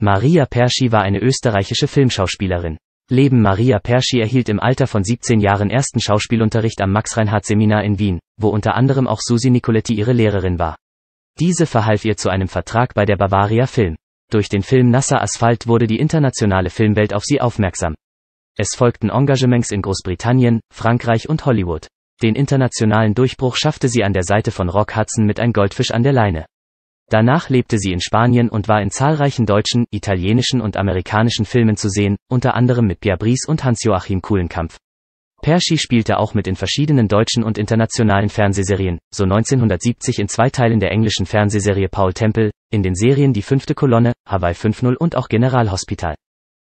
Maria Perschi war eine österreichische Filmschauspielerin. Leben Maria Perschi erhielt im Alter von 17 Jahren ersten Schauspielunterricht am Max-Reinhardt-Seminar in Wien, wo unter anderem auch Susi Nicoletti ihre Lehrerin war. Diese verhalf ihr zu einem Vertrag bei der Bavaria Film. Durch den Film Nasser Asphalt wurde die internationale Filmwelt auf sie aufmerksam. Es folgten Engagements in Großbritannien, Frankreich und Hollywood. Den internationalen Durchbruch schaffte sie an der Seite von Rock Hudson mit Ein Goldfisch an der Leine. Danach lebte sie in Spanien und war in zahlreichen deutschen, italienischen und amerikanischen Filmen zu sehen, unter anderem mit Pia Bries und Hans-Joachim Kuhlenkampf. Perschi spielte auch mit in verschiedenen deutschen und internationalen Fernsehserien, so 1970 in zwei Teilen der englischen Fernsehserie Paul Temple, in den Serien Die fünfte Kolonne, Hawaii 5.0 und auch Generalhospital.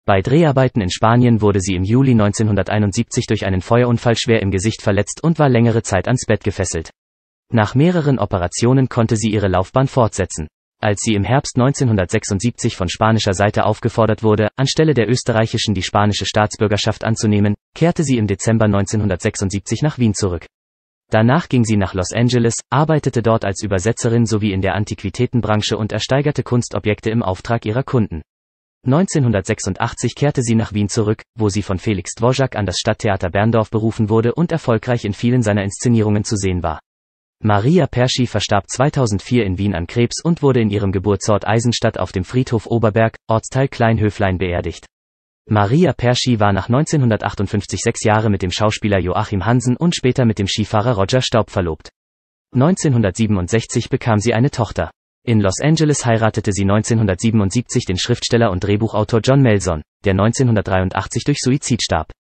Bei Dreharbeiten in Spanien wurde sie im Juli 1971 durch einen Feuerunfall schwer im Gesicht verletzt und war längere Zeit ans Bett gefesselt. Nach mehreren Operationen konnte sie ihre Laufbahn fortsetzen. Als sie im Herbst 1976 von spanischer Seite aufgefordert wurde, anstelle der österreichischen die spanische Staatsbürgerschaft anzunehmen, kehrte sie im Dezember 1976 nach Wien zurück. Danach ging sie nach Los Angeles, arbeitete dort als Übersetzerin sowie in der Antiquitätenbranche und ersteigerte Kunstobjekte im Auftrag ihrer Kunden. 1986 kehrte sie nach Wien zurück, wo sie von Felix Dvořák an das Stadttheater Berndorf berufen wurde und erfolgreich in vielen seiner Inszenierungen zu sehen war. Maria Perschi verstarb 2004 in Wien an Krebs und wurde in ihrem Geburtsort Eisenstadt auf dem Friedhof Oberberg, Ortsteil Kleinhöflein beerdigt. Maria Perschi war nach 1958 sechs Jahre mit dem Schauspieler Joachim Hansen und später mit dem Skifahrer Roger Staub verlobt. 1967 bekam sie eine Tochter. In Los Angeles heiratete sie 1977 den Schriftsteller und Drehbuchautor John Melson, der 1983 durch Suizid starb.